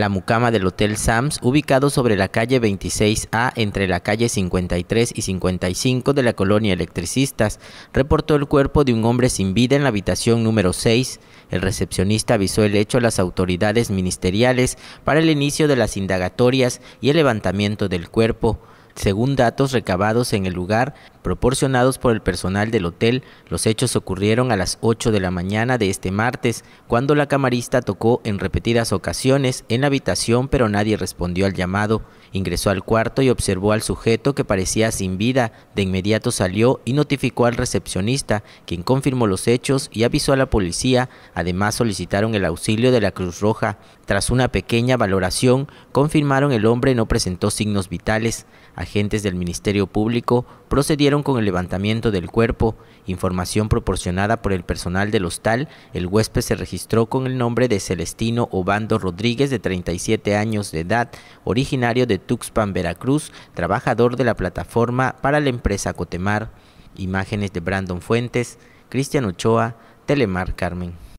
la mucama del Hotel Sams, ubicado sobre la calle 26A entre la calle 53 y 55 de la colonia Electricistas, reportó el cuerpo de un hombre sin vida en la habitación número 6. El recepcionista avisó el hecho a las autoridades ministeriales para el inicio de las indagatorias y el levantamiento del cuerpo. Según datos recabados en el lugar, proporcionados por el personal del hotel, los hechos ocurrieron a las 8 de la mañana de este martes, cuando la camarista tocó en repetidas ocasiones en la habitación, pero nadie respondió al llamado. Ingresó al cuarto y observó al sujeto que parecía sin vida. De inmediato salió y notificó al recepcionista, quien confirmó los hechos y avisó a la policía. Además solicitaron el auxilio de la Cruz Roja. Tras una pequeña valoración, confirmaron el hombre no presentó signos vitales. Agentes del Ministerio Público procedieron con el levantamiento del cuerpo. Información proporcionada por el personal del hostal, el huésped se registró con el nombre de Celestino Obando Rodríguez, de 37 años de edad, originario de Tuxpan, Veracruz, trabajador de la plataforma para la empresa Cotemar. Imágenes de Brandon Fuentes, Cristian Ochoa, Telemar Carmen.